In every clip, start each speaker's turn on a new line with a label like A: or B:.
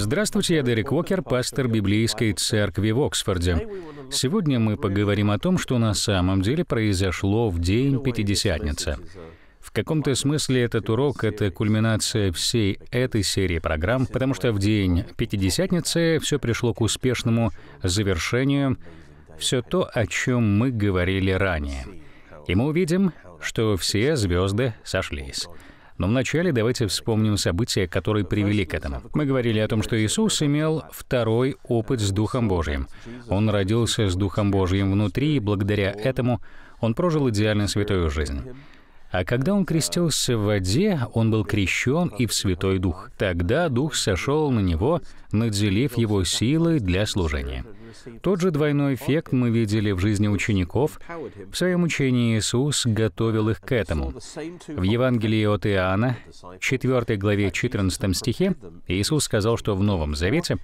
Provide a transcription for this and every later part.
A: Здравствуйте, я Дерек Уокер, пастор Библейской церкви в Оксфорде. Сегодня мы поговорим о том, что на самом деле произошло в день Пятидесятницы. В каком-то смысле этот урок — это кульминация всей этой серии программ, потому что в день Пятидесятницы все пришло к успешному завершению, все то, о чем мы говорили ранее. И мы увидим, что все звезды сошлись. Но вначале давайте вспомним события, которые привели к этому. Мы говорили о том, что Иисус имел второй опыт с Духом Божьим. Он родился с Духом Божьим внутри, и благодаря этому он прожил идеально святую жизнь. А когда он крестился в воде, он был крещен и в Святой Дух. Тогда Дух сошел на него, наделив его силой для служения. Тот же двойной эффект мы видели в жизни учеников. В своем учении Иисус готовил их к этому. В Евангелии от Иоанна, 4 главе 14 стихе, Иисус сказал, что в Новом Завете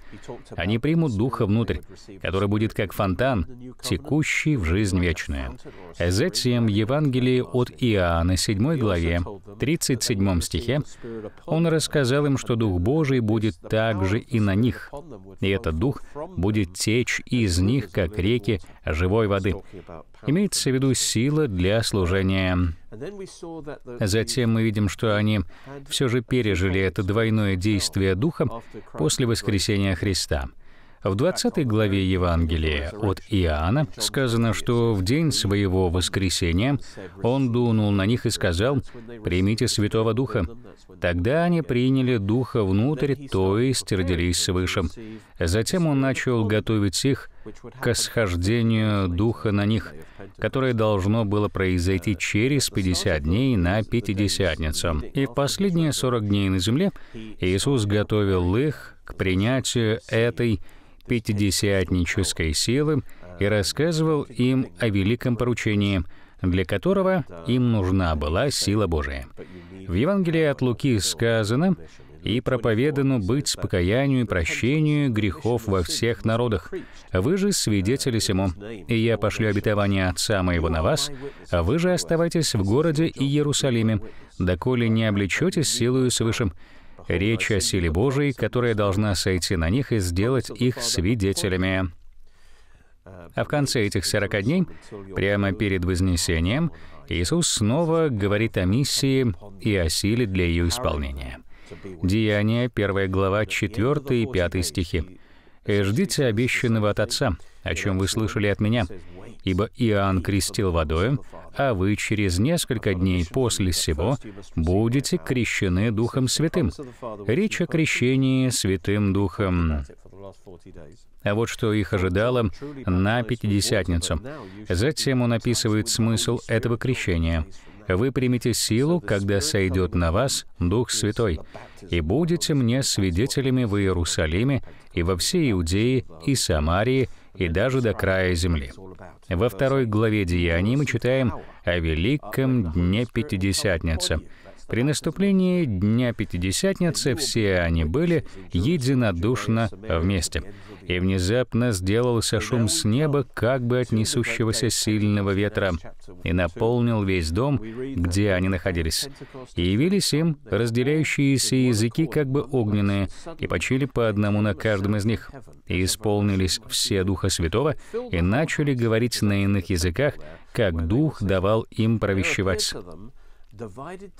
A: они примут Духа внутрь, который будет как фонтан, текущий в жизнь вечную. А затем в Евангелии от Иоанна, 7 главе, 37 стихе, он рассказал им, что Дух Божий будет также и на них, и этот Дух будет течь течь из них, как реки живой воды. Имеется в виду сила для служения. Затем мы видим, что они все же пережили это двойное действие Духа после воскресения Христа — в 20 главе Евангелия от Иоанна сказано, что в день своего воскресения он дунул на них и сказал, «Примите Святого Духа». Тогда они приняли Духа внутрь, то есть родились свыше. Затем он начал готовить их к схождению Духа на них, которое должно было произойти через 50 дней на Пятидесятницу. И в последние 40 дней на земле Иисус готовил их к принятию этой пятидесятнической силы и рассказывал им о великом поручении, для которого им нужна была сила Божия. В Евангелии от Луки сказано, «И проповедано быть с покаянию и прощению грехов во всех народах. Вы же свидетели сему, и я пошлю обетование Отца моего на вас, а вы же оставайтесь в городе и Иерусалиме, доколе не облечетесь силою свыше, Речь о силе Божией, которая должна сойти на них и сделать их свидетелями. А в конце этих 40 дней, прямо перед Вознесением, Иисус снова говорит о миссии и о силе для ее исполнения. Деяния, 1 глава, 4 и 5 стихи. «Э, «Ждите обещанного от Отца, о чем вы слышали от Меня, ибо Иоанн крестил водою, а вы через несколько дней после сего будете крещены Духом Святым». Речь о крещении Святым Духом. А вот что их ожидало на Пятидесятницу. Затем он описывает смысл этого крещения. «Вы примете силу, когда сойдет на вас Дух Святой, и будете мне свидетелями в Иерусалиме и во всей Иудее и Самарии, и даже до края земли». Во второй главе Деяний мы читаем о великом Дне Пятидесятницы. При наступлении Дня Пятидесятницы все они были единодушно вместе и внезапно сделался шум с неба, как бы от несущегося сильного ветра, и наполнил весь дом, где они находились. И явились им разделяющиеся языки, как бы огненные, и почили по одному на каждом из них. И исполнились все Духа Святого, и начали говорить на иных языках, как Дух давал им провещевать.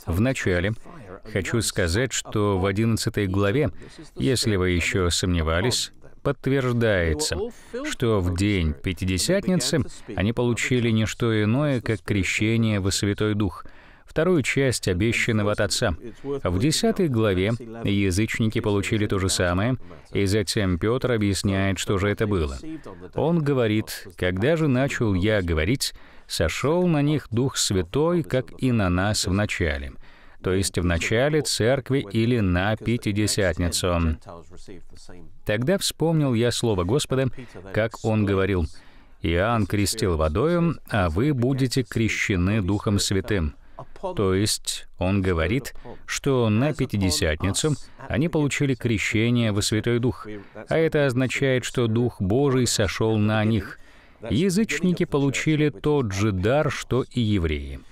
A: Вначале хочу сказать, что в 11 главе, если вы еще сомневались, подтверждается, что в день Пятидесятницы они получили не что иное, как крещение во Святой Дух, вторую часть обещанного от Отца. В 10 главе язычники получили то же самое, и затем Петр объясняет, что же это было. Он говорит, «Когда же начал я говорить, сошел на них Дух Святой, как и на нас в начале» то есть в начале церкви или на Пятидесятницу. Тогда вспомнил я слово Господа, как он говорил, «Иоанн крестил водою, а вы будете крещены Духом Святым». То есть он говорит, что на Пятидесятницу они получили крещение во Святой Дух, а это означает, что Дух Божий сошел на них. Язычники получили тот же дар, что и евреи —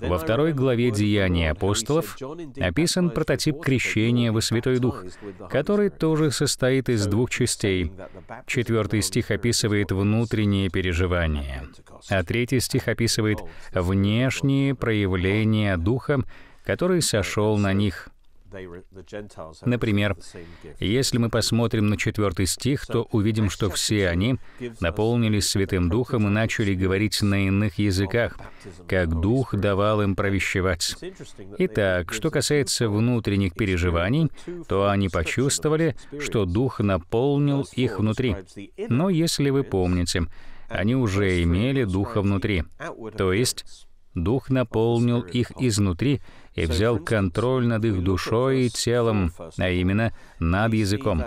A: во второй главе «Деяний апостолов» описан прототип крещения во Святой Дух, который тоже состоит из двух частей. Четвертый стих описывает внутренние переживания, а третий стих описывает внешние проявления Духа, который сошел на них — Например, если мы посмотрим на четвертый стих, то увидим, что все они наполнились Святым Духом и начали говорить на иных языках, как Дух давал им провещевать. Итак, что касается внутренних переживаний, то они почувствовали, что Дух наполнил их внутри. Но если вы помните, они уже имели Духа внутри, то есть Дух наполнил их изнутри, и взял контроль над их душой и телом, а именно над языком.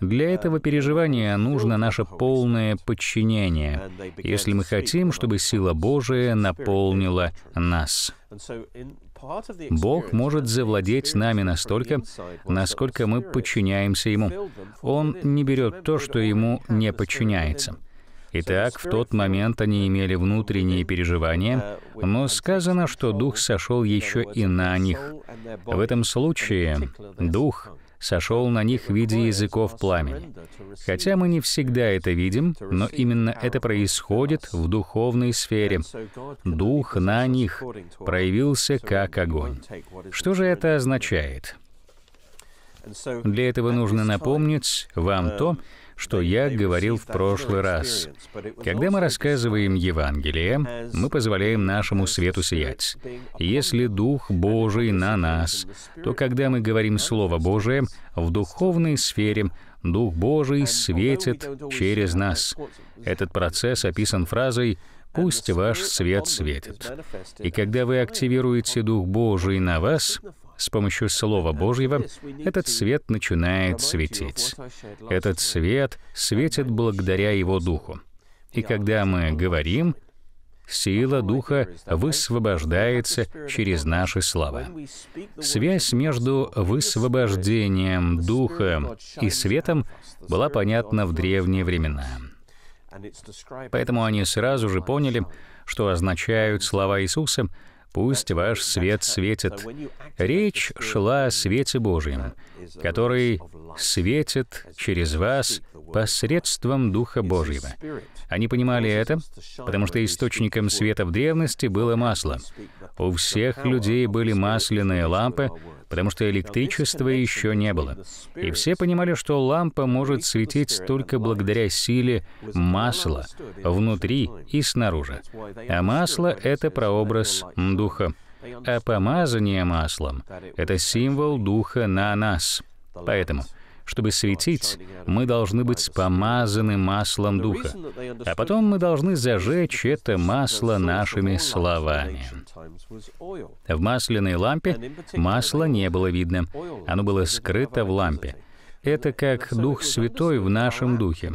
A: Для этого переживания нужно наше полное подчинение, если мы хотим, чтобы сила Божия наполнила нас. Бог может завладеть нами настолько, насколько мы подчиняемся Ему. Он не берет то, что Ему не подчиняется. Итак, в тот момент они имели внутренние переживания, но сказано, что Дух сошел еще и на них. В этом случае Дух сошел на них в виде языков пламени. Хотя мы не всегда это видим, но именно это происходит в духовной сфере. Дух на них проявился как огонь. Что же это означает? Для этого нужно напомнить вам то, что я говорил в прошлый раз. Когда мы рассказываем Евангелие, мы позволяем нашему свету сиять. Если Дух Божий на нас, то когда мы говорим Слово Божие, в духовной сфере Дух Божий светит через нас. Этот процесс описан фразой «Пусть ваш свет светит». И когда вы активируете Дух Божий на вас, с помощью Слова Божьего этот свет начинает светить. Этот свет светит благодаря Его Духу. И когда мы говорим, сила Духа высвобождается через наши слова. Связь между высвобождением Духа и светом была понятна в древние времена. Поэтому они сразу же поняли, что означают слова Иисуса — пусть ваш свет светит. Речь шла о свете Божьем, который светит через вас посредством Духа Божьего. Они понимали это, потому что источником света в древности было масло. У всех людей были масляные лампы, потому что электричества еще не было. И все понимали, что лампа может светить только благодаря силе масла внутри и снаружи. А масло — это прообраз Духа. А помазание маслом — это символ Духа на нас. Поэтому — чтобы светить, мы должны быть помазаны маслом Духа, а потом мы должны зажечь это масло нашими словами. В масляной лампе масла не было видно, оно было скрыто в лампе. Это как Дух Святой в нашем Духе.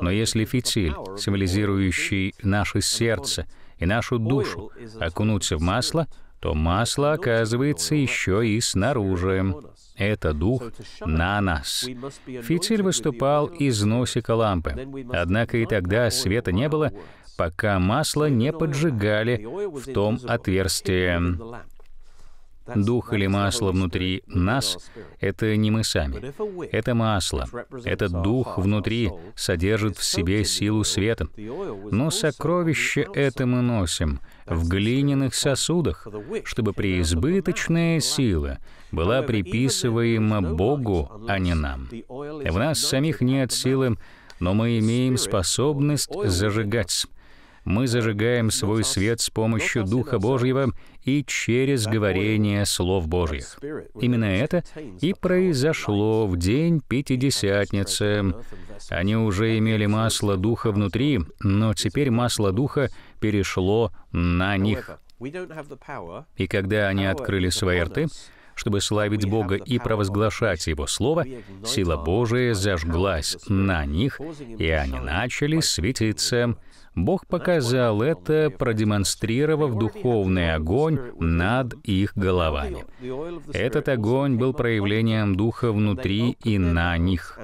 A: Но если фитиль, символизирующий наше сердце и нашу душу, окунуться в масло, то масло оказывается еще и снаружи. Это дух на нас. Фитиль выступал из носика лампы. Однако и тогда света не было, пока масло не поджигали в том отверстии. Дух или масло внутри нас — это не мы сами. Это масло. Этот дух внутри содержит в себе силу света. Но сокровище это мы носим в глиняных сосудах, чтобы преизбыточная сила была приписываема Богу, а не нам. В нас самих нет силы, но мы имеем способность зажигать мы зажигаем свой свет с помощью Духа Божьего и через говорение слов Божьих. Именно это и произошло в день Пятидесятницы. Они уже имели масло Духа внутри, но теперь масло Духа перешло на них. И когда они открыли свои рты, чтобы славить Бога и провозглашать Его Слово, сила Божия зажглась на них, и они начали светиться Бог показал это, продемонстрировав духовный огонь над их головами. Этот огонь был проявлением Духа внутри и на них.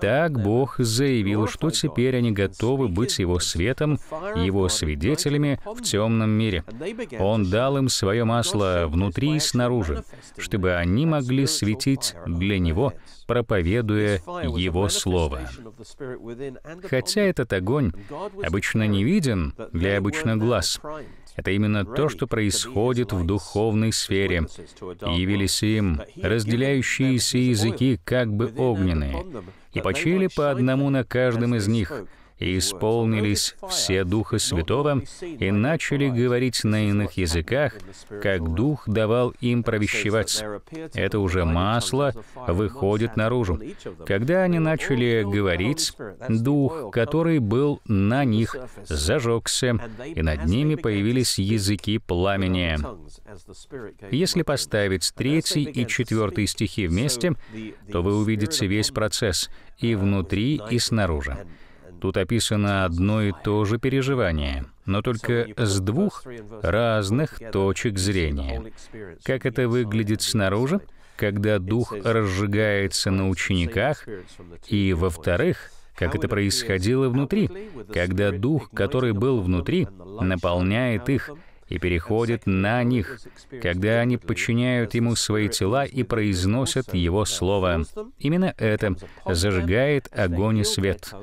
A: Так Бог заявил, что теперь они готовы быть Его светом, Его свидетелями в темном мире. Он дал им свое масло внутри и снаружи, чтобы они могли светить для Него, проповедуя Его Слово. Хотя этот огонь обычно не виден для обычных глаз. Это именно то, что происходит в духовной сфере. И явились им разделяющиеся языки, как бы огненные, и почили по одному на каждом из них, и исполнились все Духа Святого и начали говорить на иных языках, как Дух давал им провещевать. Это уже масло выходит наружу. Когда они начали говорить, Дух, который был на них, зажегся, и над ними появились языки пламени. Если поставить третий и четвертый стихи вместе, то вы увидите весь процесс и внутри, и снаружи. Тут описано одно и то же переживание, но только с двух разных точек зрения. Как это выглядит снаружи, когда дух разжигается на учениках, и, во-вторых, как это происходило внутри, когда дух, который был внутри, наполняет их, и переходит на них, когда они подчиняют Ему свои тела и произносят Его Слово. Именно это зажигает огонь и свет.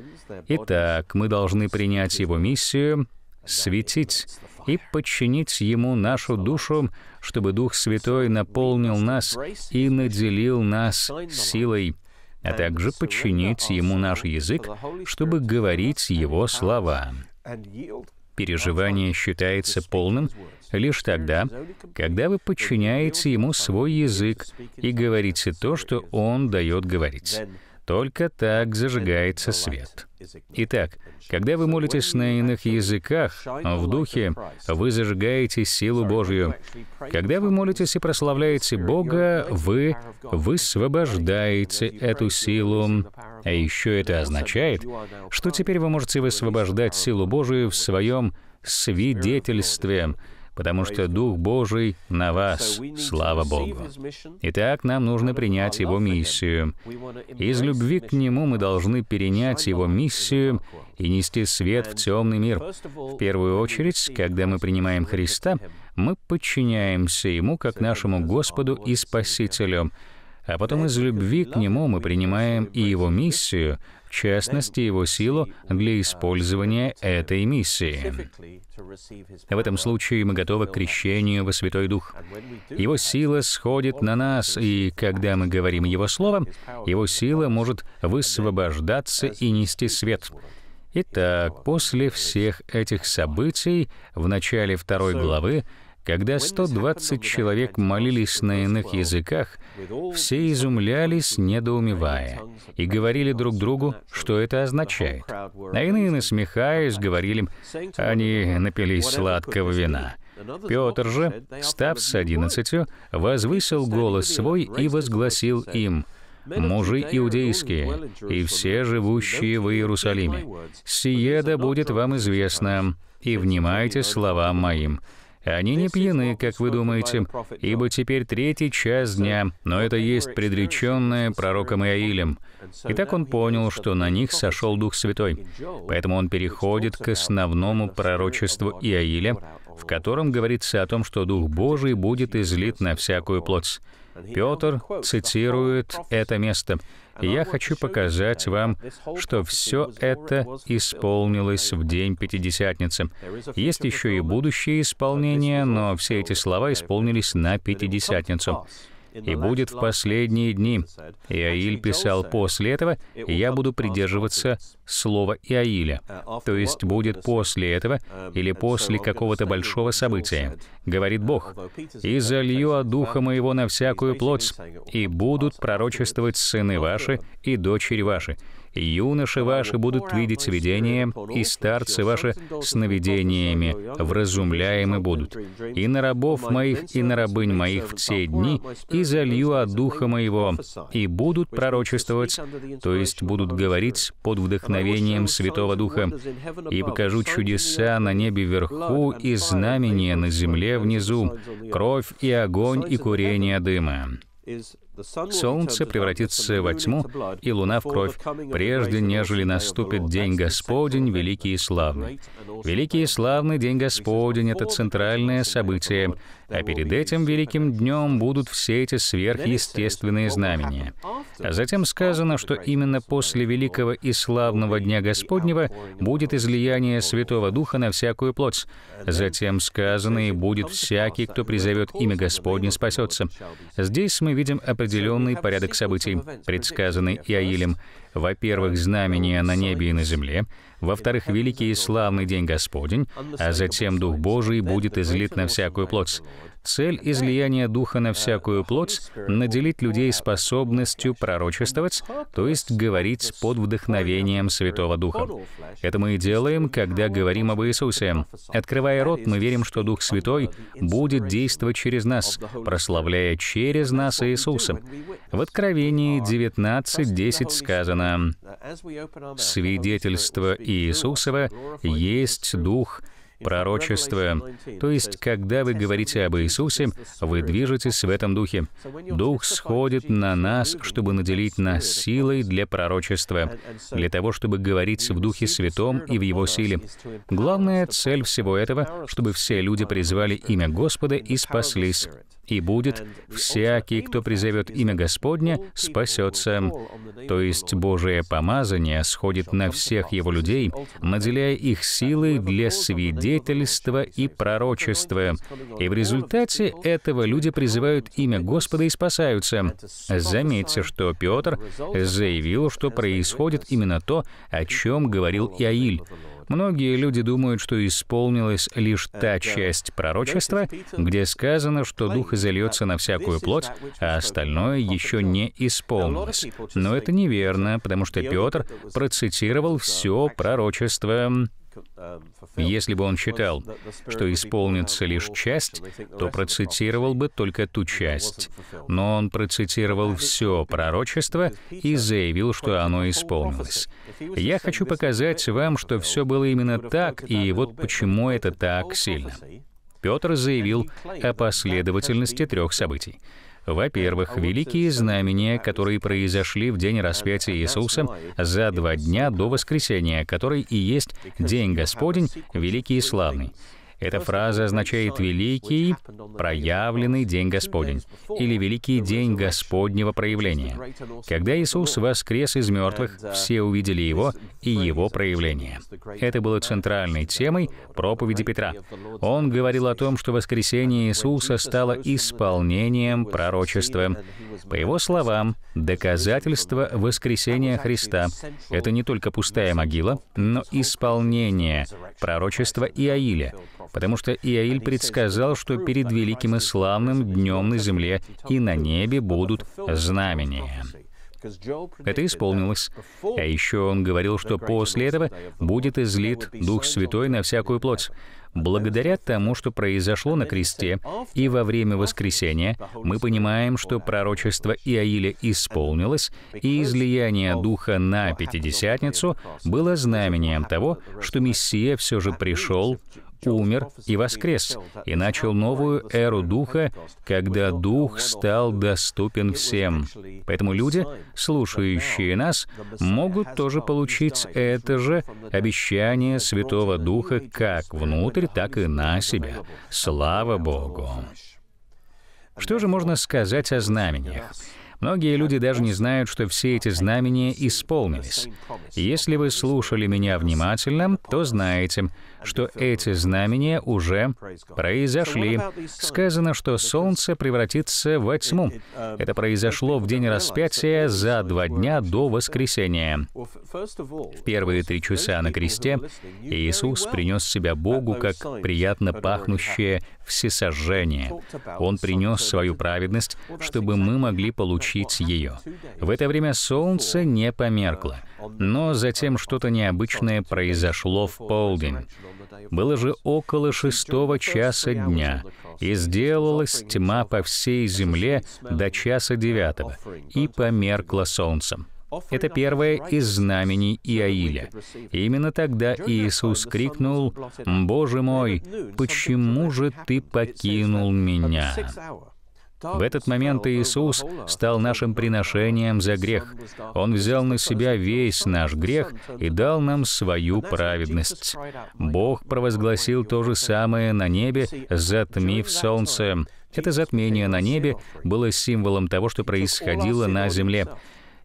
A: Итак, мы должны принять Его миссию, светить и подчинить Ему нашу душу, чтобы Дух Святой наполнил нас и наделил нас силой, а также подчинить Ему наш язык, чтобы говорить Его слова. Переживание считается полным лишь тогда, когда вы подчиняете ему свой язык и говорите то, что он дает говорить. Только так зажигается свет. Итак, когда вы молитесь на иных языках, в духе, вы зажигаете силу Божью. Когда вы молитесь и прославляете Бога, вы высвобождаете эту силу. А еще это означает, что теперь вы можете высвобождать силу Божию в своем свидетельстве, потому что Дух Божий на вас, слава Богу. Итак, нам нужно принять Его миссию. Из любви к Нему мы должны перенять Его миссию и нести свет в темный мир. В первую очередь, когда мы принимаем Христа, мы подчиняемся Ему как нашему Господу и Спасителю, а потом из любви к Нему мы принимаем и Его миссию, в частности его силу, для использования этой миссии. В этом случае мы готовы к крещению во Святой Дух. Его сила сходит на нас, и когда мы говорим Его словом, Его сила может высвобождаться и нести свет. Итак, после всех этих событий в начале второй главы когда 120 человек молились на иных языках, все изумлялись, недоумевая, и говорили друг другу, что это означает. А иные, насмехаясь, говорили, им: они напились сладкого вина. Петр же, став с одиннадцатью, возвысил голос свой и возгласил им — мужи иудейские, и все живущие в Иерусалиме. Сие да будет вам известно, и внимайте словам моим. Они не пьяны, как вы думаете, ибо теперь третий час дня, но это есть предреченное пророком Иаилем. Итак, он понял, что на них сошел Дух Святой. Поэтому он переходит к основному пророчеству Иаиля, в котором говорится о том, что Дух Божий будет излит на всякую плоть. Петр цитирует это место. «Я хочу показать вам, что все это исполнилось в день Пятидесятницы». Есть еще и будущее исполнение, но все эти слова исполнились на Пятидесятницу и будет в последние дни». Иаиль писал после этого, «Я буду придерживаться слово Иаиля, э, то есть будет после этого э, или после какого-то большого события, говорит uh, Бог, «И залью от Духа Моего на всякую плоть, и будут пророчествовать сыны ваши и дочери ваши, юноши ваши будут видеть видения, и старцы ваши сновидениями вразумляемы будут. И на рабов моих, и на рабынь моих в те дни, и залью от духа моего, и будут пророчествовать, то есть будут говорить под вдохновением вдохновением Святого Духа, и покажу чудеса на небе вверху и знамения на земле внизу, кровь и огонь и курение дыма». Солнце превратится во тьму, и луна в кровь, прежде нежели наступит День Господень, великий и славный. Великий и славный День Господень — это центральное событие, а перед этим великим днем будут все эти сверхъестественные знамения. А затем сказано, что именно после великого и славного дня Господнего будет излияние Святого Духа на всякую плоть. Затем сказано, и будет всякий, кто призовет имя Господне, спасется. Здесь мы видим определенный порядок событий, предсказанный Иаилем во-первых, знамения на небе и на земле, во-вторых, великий и славный день Господень, а затем Дух Божий будет излит на всякую плоть. Цель излияния Духа на всякую плоть — наделить людей способностью пророчествовать, то есть говорить под вдохновением Святого Духа. Это мы и делаем, когда говорим об Иисусе. Открывая рот, мы верим, что Дух Святой будет действовать через нас, прославляя через нас Иисуса. В Откровении 19.10 сказано, «Свидетельство Иисусова есть Дух, Пророчество, То есть, когда вы говорите об Иисусе, вы движетесь в этом духе. Дух сходит на нас, чтобы наделить нас силой для пророчества, для того, чтобы говорить в Духе Святом и в Его силе. Главная цель всего этого, чтобы все люди призвали имя Господа и спаслись и будет «всякий, кто призовет имя Господня, спасется». То есть Божие помазание сходит на всех его людей, наделяя их силой для свидетельства и пророчества. И в результате этого люди призывают имя Господа и спасаются. Заметьте, что Петр заявил, что происходит именно то, о чем говорил Иаиль. Многие люди думают, что исполнилась лишь та э, часть пророчества, где сказано, что дух изольется на всякую плоть, а остальное еще не исполнилось. Но это неверно, потому что Петр процитировал все пророчество если бы он считал, что исполнится лишь часть, то процитировал бы только ту часть. Но он процитировал все пророчество и заявил, что оно исполнилось. Я хочу показать вам, что все было именно так, и вот почему это так сильно. Петр заявил о последовательности трех событий. Во-первых, великие знамения, которые произошли в день распятия Иисуса за два дня до воскресения, который и есть День Господень, великий и славный. Эта фраза означает «великий проявленный день Господень» или «великий день Господнего проявления». Когда Иисус воскрес из мертвых, все увидели Его и Его проявление. Это было центральной темой проповеди Петра. Он говорил о том, что воскресение Иисуса стало исполнением пророчества. По его словам, доказательство воскресения Христа — это не только пустая могила, но исполнение пророчества Иаиля — потому что Иаиль предсказал, что перед великим и славным днем на земле и на небе будут знамения. Это исполнилось. А еще он говорил, что после этого будет излит Дух Святой на всякую плоть. Благодаря тому, что произошло на кресте и во время воскресения, мы понимаем, что пророчество Иаиля исполнилось, и излияние Духа на Пятидесятницу было знамением того, что Мессия все же пришел умер и воскрес, и начал новую эру Духа, когда Дух стал доступен всем. Поэтому люди, слушающие нас, могут тоже получить это же обещание Святого Духа как внутрь, так и на себя. Слава Богу! Что же можно сказать о знамениях? Многие люди даже не знают, что все эти знамения исполнились. Если вы слушали меня внимательно, то знаете, что эти знамения уже произошли. Сказано, что солнце превратится во тьму. Это произошло в день распятия за два дня до воскресения. В первые три часа на кресте Иисус принес себя Богу как приятно пахнущее всесожжение. Он принес свою праведность, чтобы мы могли получить ее. В это время солнце не померкло. Но затем что-то необычное произошло в полдень. Было же около шестого часа дня, и сделалась тьма по всей земле до часа девятого, и померкло солнцем. Это первое из знамений Иаиля. именно тогда Иисус крикнул, «Боже мой, почему же ты покинул меня?» В этот момент Иисус стал нашим приношением за грех. Он взял на себя весь наш грех и дал нам свою праведность. Бог провозгласил то же самое на небе, затмив солнце. Это затмение на небе было символом того, что происходило на земле.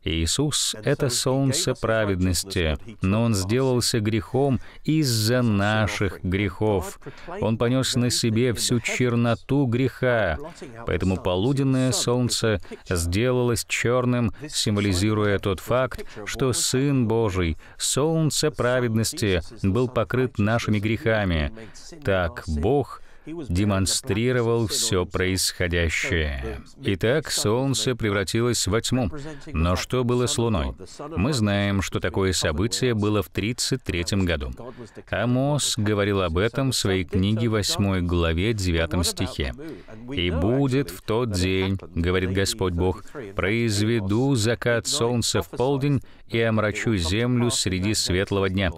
A: Иисус — это солнце праведности, но Он сделался грехом из-за наших грехов. Он понес на себе всю черноту греха, поэтому полуденное солнце сделалось черным, символизируя тот факт, что Сын Божий, солнце праведности, был покрыт нашими грехами. Так Бог демонстрировал все происходящее. Итак, Солнце превратилось во тьму. Но что было с Луной? Мы знаем, что такое событие было в 1933 году. Амос говорил об этом в своей книге 8 главе 9 стихе. «И будет в тот день, — говорит Господь Бог, — произведу закат солнца в полдень и омрачу землю среди светлого дня».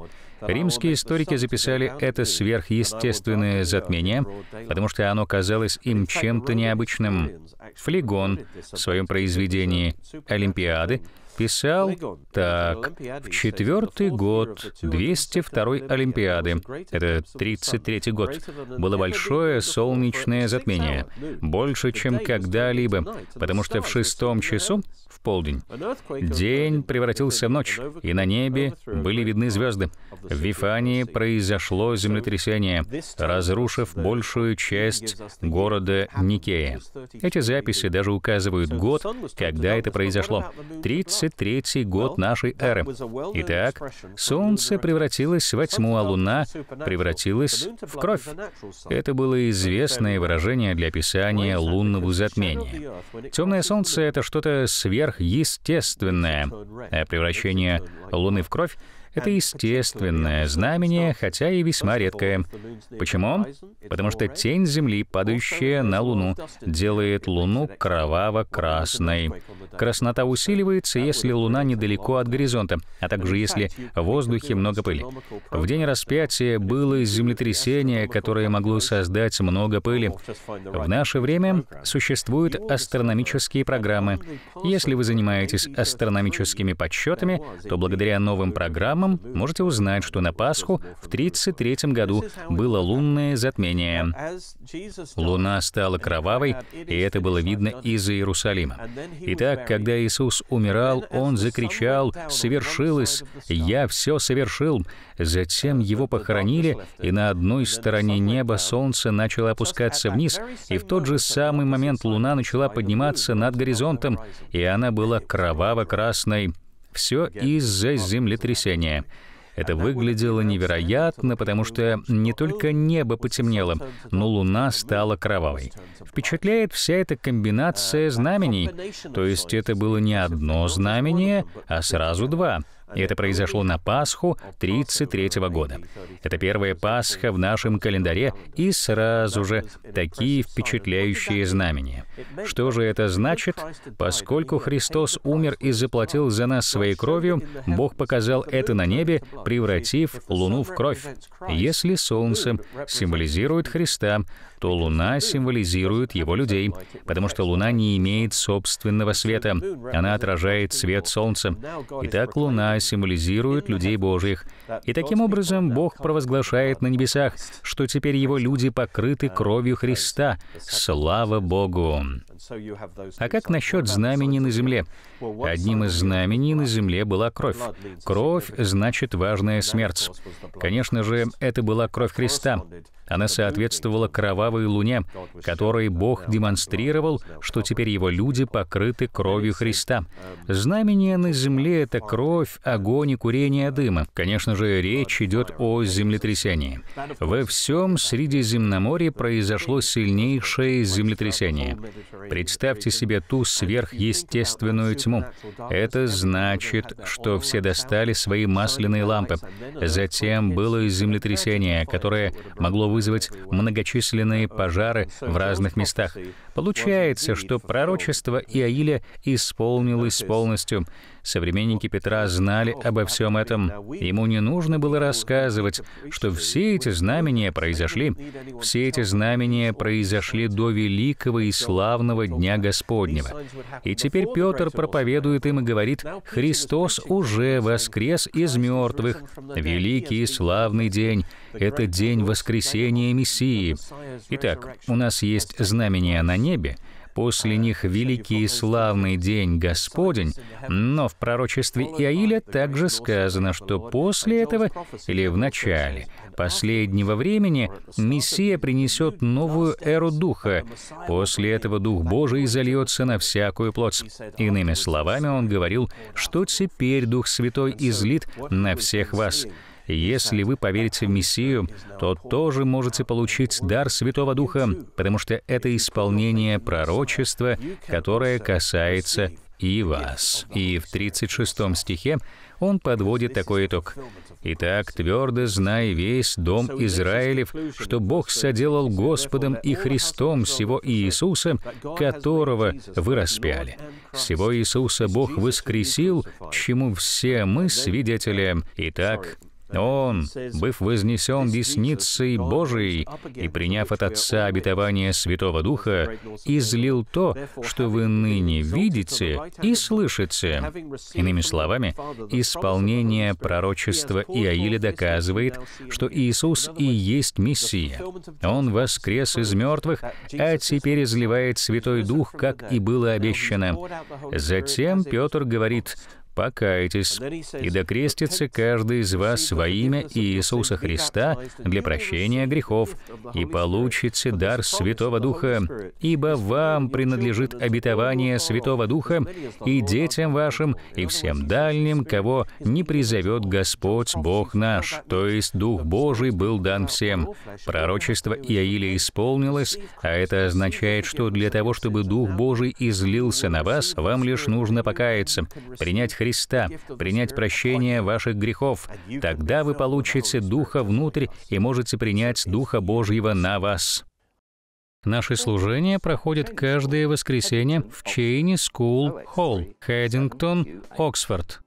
A: Римские историки записали это сверхъестественное затмение, потому что оно казалось им чем-то необычным. Флегон в своем произведении «Олимпиады» писал так. В четвертый год 202 Олимпиады, это 33 год, было большое солнечное затмение, ну больше, чем когда-либо, потому что в шестом часу, в полдень, день превратился в ночь, и на небе были видны звезды. В Вифании произошло землетрясение, разрушив большую часть города Никея. Эти записи даже указывают год, когда это произошло. 30 23 год нашей эры. Итак, Солнце превратилось во тьму, а Луна превратилась в кровь. Это было известное выражение для описания лунного затмения. Темное Солнце — это что-то сверхъестественное, а превращение Луны в кровь — это естественное знамение, хотя и весьма редкое. Почему? Потому что тень Земли, падающая на Луну, делает Луну кроваво-красной. Краснота усиливается, если Луна недалеко от горизонта, а также если в воздухе много пыли. В день распятия было землетрясение, которое могло создать много пыли. В наше время существуют астрономические программы. Если вы занимаетесь астрономическими подсчетами, то благодаря новым программам самым можете узнать, что на Пасху в 1933 году было лунное затмение. Луна стала кровавой, и это было видно из Иерусалима. Итак, когда Иисус умирал, Он закричал «Совершилось! Я все совершил!» Затем Его похоронили, и на одной стороне неба солнце начало опускаться вниз, и в тот же самый момент луна начала подниматься над горизонтом, и она была кроваво-красной. Все из-за землетрясения. Это выглядело невероятно, потому что не только небо потемнело, но луна стала кровавой. Впечатляет вся эта комбинация а, а, знамений. То есть это было не одно знамение, а сразу два. И это произошло на Пасху 1933 года. Это первая Пасха в нашем календаре и сразу же такие впечатляющие знамения. Что же это значит? Поскольку Христос умер и заплатил за нас своей кровью, Бог показал это на небе, превратив луну в кровь. Если солнце символизирует Христа, что Луна символизирует его людей, потому что Луна не имеет собственного света. Она отражает свет Солнца. Итак, Луна символизирует людей Божьих. И таким образом Бог провозглашает на небесах, что теперь его люди покрыты кровью Христа. Слава Богу! А как насчет знамений на земле? Одним из знамений на земле была кровь. Кровь значит важная смерть. Конечно же, это была кровь Христа. Она соответствовала кровавой правой луне, которой Бог демонстрировал, что теперь его люди покрыты кровью Христа. Знамение на земле — это кровь, огонь и курение дыма. Конечно же, речь идет о землетрясении. Во всем Средиземноморье произошло сильнейшее землетрясение. Представьте себе ту сверхъестественную тьму. Это значит, что все достали свои масляные лампы. Затем было землетрясение, которое могло вызвать многочисленные лесные пожары в разных местах. Получается, что пророчество Иаиля исполнилось полностью. Современники Петра знали обо всем этом. Ему не нужно было рассказывать, что все эти знамения произошли. Все эти знамения произошли до великого и славного Дня Господнего. И теперь Петр проповедует им и говорит, «Христос уже воскрес из мертвых. Великий и славный день. Это день воскресения Мессии. Итак, у нас есть знамения на небе, после них великий и славный день Господень, но в пророчестве Иаиля также сказано, что после этого или в начале последнего времени Мессия принесет новую эру Духа. После этого Дух Божий зальется на всякую плоть. Иными словами, он говорил, что теперь Дух Святой излит на всех вас. Если вы поверите в Мессию, то тоже можете получить дар Святого Духа, потому что это исполнение пророчества, которое касается и вас. И в 36 стихе он подводит такой итог. «Итак, твердо знай весь дом Израилев, что Бог соделал Господом и Христом сего Иисуса, которого вы распяли. Сего Иисуса Бог воскресил, чему все мы свидетели. Итак, он, быв вознесен десницей Божией и приняв от Отца обетование Святого Духа, излил то, что вы ныне видите и слышите. Иными словами, исполнение пророчества Иаиля доказывает, что Иисус и есть Мессия. Он воскрес из мертвых, а теперь изливает Святой Дух, как и было обещано. Затем Петр говорит, покайтесь и докрестится каждый из вас во имя Иисуса Христа для прощения грехов и получите дар Святого Духа, ибо вам принадлежит обетование Святого Духа и детям вашим, и всем дальним, кого не призовет Господь Бог наш». То есть Дух Божий был дан всем. Пророчество Иаиля исполнилось, а это означает, что для того, чтобы Дух Божий излился на вас, вам лишь нужно покаяться, принять Христа Христа, принять прощение ваших грехов. Тогда вы получите Духа внутрь и можете принять Духа Божьего на вас. Наши служения проходят каждое воскресенье в Чейни Скул Холл, Хэддингтон, Оксфорд.